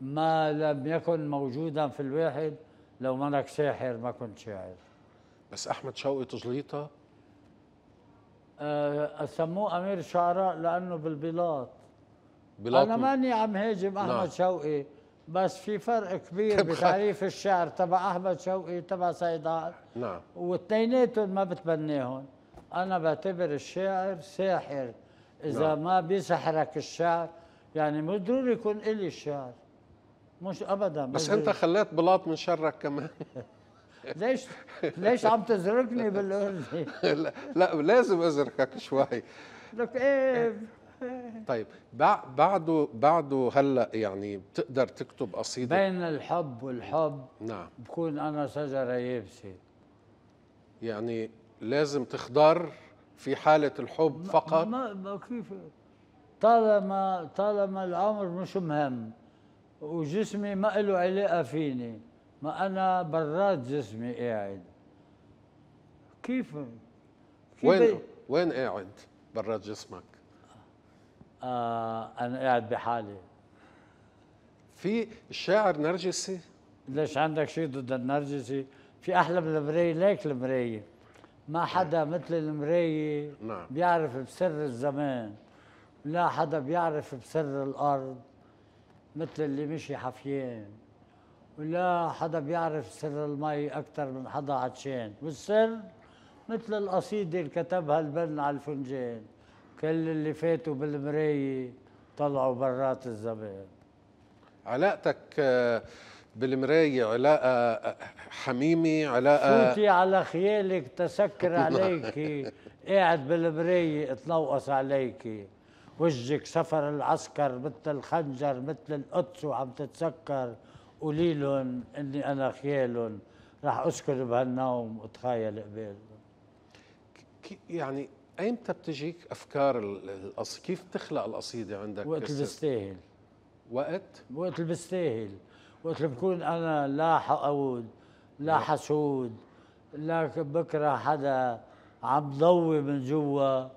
ما لم يكن موجودا في الواحد لو منك ساحر ما كنت شاعر بس احمد شوقي تجليطه أه سموه امير الشعراء لانه بالبلاط بلاط انا ماني عم هاجم نعم. احمد لا. شوقي بس في فرق كبير بتعريف الشعر تبع احمد شوقي تبع سيدات نعم واثنيناتهم ما بتبناهم انا بعتبر الشاعر ساحر اذا لا. نعم. ما بيسحرك الشعر يعني مو ضروري يكون الي الشعر مش ابدا بس, بس انت خليت بلاط من شرك كمان ليش ليش عم تزركني بالارض لا, لا لازم ازركك شوي لك ايه طيب بعده بعده هلا يعني بتقدر تكتب قصيده بين الحب والحب نعم بكون انا شجره يابسه يعني لازم تخضر في حاله الحب فقط ما, ما كيف طالما طالما العمر مش مهم وجسمي ما له علاقه فيني ما انا برات جسمي قاعد كيف, كيف وين وين قاعد برات جسمك؟ آه انا قاعد بحالي في الشاعر نرجسي؟ ليش عندك شيء ضد النرجسي؟ في احلى من المرايه ليك المرايه ما نعم. حدا مثل المرايه نعم. بيعرف بسر الزمان لا حدا بيعرف بسر الارض مثل اللي مشي حفيان ولا حدا بيعرف سر المي أكثر من حدا عطشان والسر مثل القصيدة اللي كتبها البن على الفنجان كل اللي فاتوا بالمراية طلعوا برات الزمان علاقتك آه، بالمراية علاقة آه، حميمة علاقة صوتي على خيالك تسكر عليك قاعد بالمراية اتنوقص عليكي وجهك سفر العسكر مثل الخنجر مثل القدس وعم تتسكر قولي لهم اني انا خيالهم رح اسكر بهالنوم واتخايل قبالهم يعني ايمتى بتجيك افكار القص كيف تخلق القصيده عندك وقت اللي بستاهل وقت وقت اللي بستاهل وقت اللي بكون انا لا حقود لا نعم. حسود لا بكره حدا عم ضوي من جوا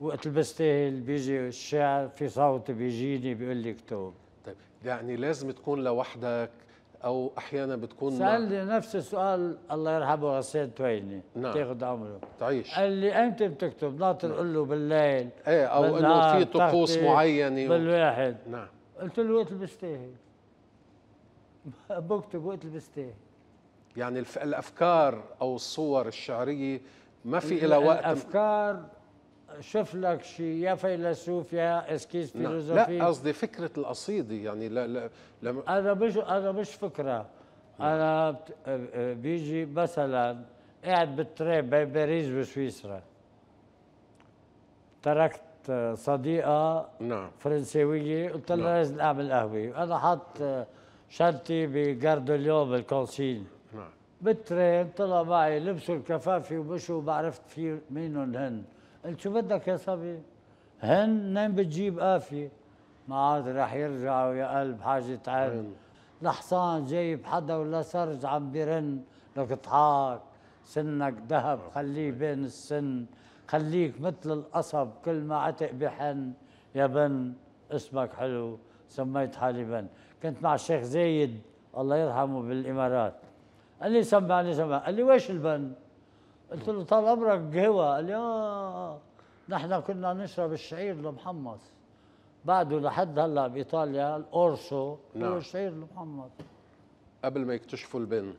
وقت بستاهل بيجي الشعر في صوت بيجيني بيقول لي اكتب طيب يعني لازم تكون لوحدك او احيانا بتكون سالني نفس السؤال الله يرحمه غسان تويني نعم تاخذ عمره تعيش قال لي امتى بتكتب ناطر نعم. قول له بالليل ايه او انه في طقوس معينه بالواحد نعم قلت له وقت اللي بستاهل بكتب وقت اللي بستاهل يعني الافكار او الصور الشعريه ما في لها وقت الافكار شوف لك شيء يا فيلسوف يا اسكيز نعم. فيلوزوفي لا قصدي فكره القصيده يعني لا لا, لما انا مش انا مش فكره نعم. انا بيجي مثلا قاعد بالترين بين باريس وسويسرا تركت صديقه نعم فرنساويه قلت لها نعم. لازم اعمل قهوه انا حاط شنطي بجاردوليون بالكونسيل نعم بالترين طلع معي لبسوا الكفافي ومشوا ما عرفت في مين هن قلت شو بدك يا صبي؟ هن نين بتجيب قافية ما عاد رح يرجعوا يا قلب حاجة عين الحصان أمم. جايب حدا ولا سرج عم بيرن لك اضحك سنك ذهب خليه بين السن خليك مثل القصب كل ما عتق بحن يا بن اسمك حلو سميت حالي بن كنت مع الشيخ زايد الله يرحمه بالامارات قال لي سمعني سمعني قال لي ويش البن؟ قلت له طال عمرك قهوه قال لي نحن آه، آه، آه. كنا نشرب الشعير المحمص بعده لحد هلا بايطاليا الاورسو نعم. هو الشعير المحمص قبل ما يكتشفوا البن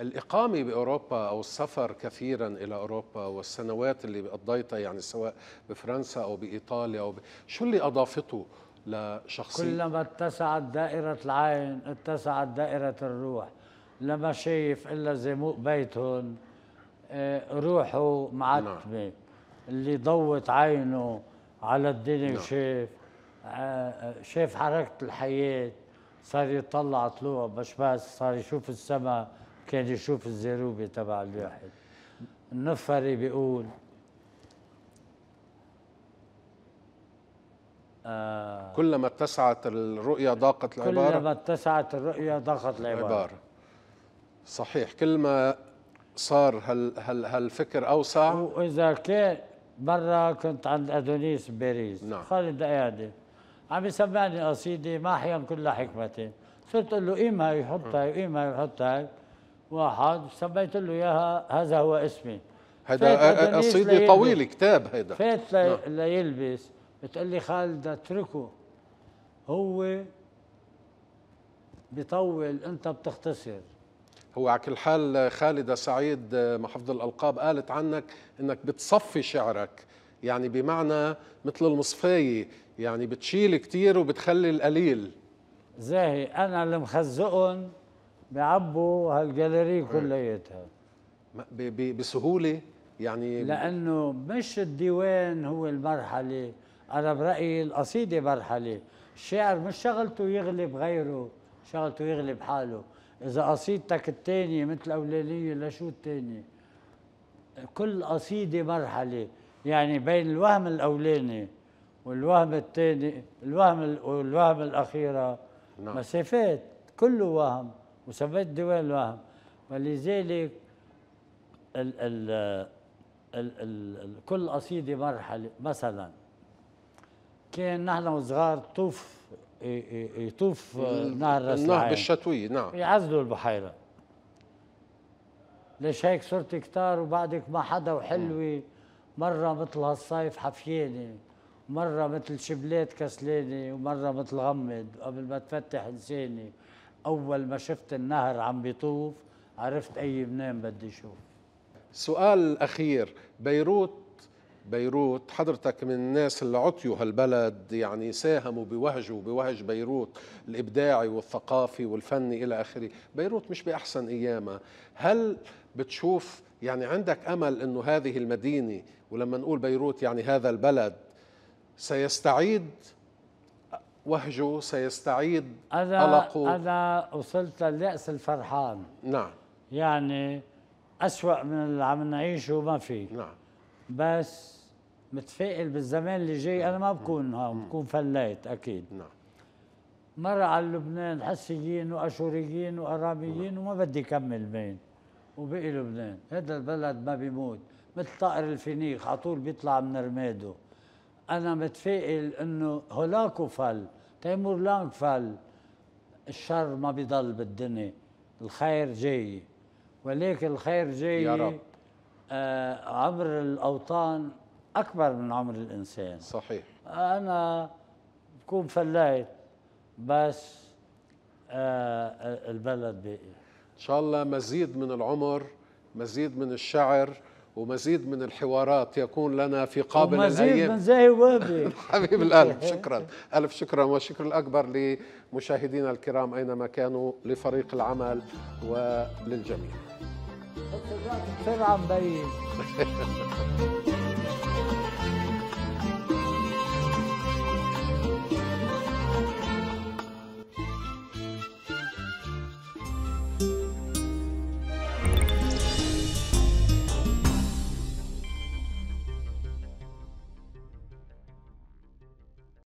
الإقامة بأوروبا أو السفر كثيرا إلى أوروبا والسنوات اللي قضيتها يعني سواء بفرنسا أو بإيطاليا أو ب... شو اللي أضافته لشخصيتك؟ كلما اتسعت دائرة العين اتسعت دائرة الروح لما شايف إلا زي بيتهم آه، روحه معتمه نعم. اللي ضوت عينه على الدنيا نعم. وشاف آه، آه، شاف حركه الحياه صار يطلع طلوع مش بس صار يشوف السماء كان يشوف الزروبه تبع الواحد النفري بيقول آه كلما اتسعت الرؤية ضاقت العبارة كلما اتسعت الرؤية ضاقت العبارة, العبارة. صحيح كلما صار هال هال هالفكر اوسع واذا كان برا كنت عند ادونيس بباريس نعم. خالد قاعدي عم يسمعني قصيده ما احيا كلها حكمتين صرت اقول له قيمها يحطها قيمها يحطها واحد سميت له اياها هذا هو اسمي هذا قصيده طويل كتاب هذا فات لي نعم. ليلبس بتقول لي خالد اتركه هو بيطول انت بتختصر هو على كل حال خالدة سعيد آه، محفظ الألقاب قالت عنك أنك بتصفي شعرك يعني بمعنى مثل المصفاية يعني بتشيل كتير وبتخلي القليل زاهي أنا اللي مخزقهم بيعبوا هالجاليري إيه. كليتها بسهولة يعني لأنه مش الديوان هو المرحلة أنا برأيي القصيدة مرحلة الشعر مش شغلته يغلب غيره شغلته يغلب حاله اذا قصيدتك الثانيه مثل اولانيه لشو الثانيه كل قصيده مرحله يعني بين الوهم الاولاني والوهم الثاني الوهم والوهم الاخيره نعم. مسافات كله وهم وثبات ديوان وهم ولذلك ال ال ال ال ال كل قصيده مرحله مثلا كان نحن وصغار طوف يطوف آه، نهر راس النهر بالشتوية نعم يعزلوا البحيرة ليش هيك صرت كتار وبعدك ما حدا وحلوة مرة مثل هالصيف حفيانة مرة مثل شبلات كسلانة ومرة مثل غمد قبل ما تفتح لساني أول ما شفت النهر عم بيطوف عرفت أي منام بدي أشوف سؤال أخير بيروت بيروت حضرتك من الناس اللي عطيوا هالبلد يعني ساهموا بوهجه وبوهج بيروت الإبداعي والثقافي والفني إلى آخره بيروت مش بأحسن أيامها هل بتشوف يعني عندك أمل أنه هذه المدينة ولما نقول بيروت يعني هذا البلد سيستعيد وهجه سيستعيد أنا قلقه أنا وصلت لليأس الفرحان نعم يعني أسوأ من اللي عم نعيشه ما في نعم بس متفائل بالزمان اللي جاي نعم. انا ما بكون نعم. هون بكون فليت اكيد نعم مر على لبنان حسيين واشوريين واراميين نعم. وما بدي كمل بين وبقي لبنان هذا البلد ما بيموت مثل طائر الفينيق على طول بيطلع من رماده انا متفائل انه هولاكو فل تيمور لانك فل الشر ما بيضل بالدنيا الخير جاي ولكن الخير جاي يا رب آه، عمر الاوطان اكبر من عمر الانسان صحيح انا بكون فليت بس آه، آه، البلد باقي ان شاء الله مزيد من العمر مزيد من الشعر ومزيد من الحوارات يكون لنا في قابل ومزيد الايام من زاهي وابي حبيب القلب شكرا الف شكرا والشكر الاكبر لمشاهدينا الكرام اينما كانوا لفريق العمل وللجميع Sei lá, daí.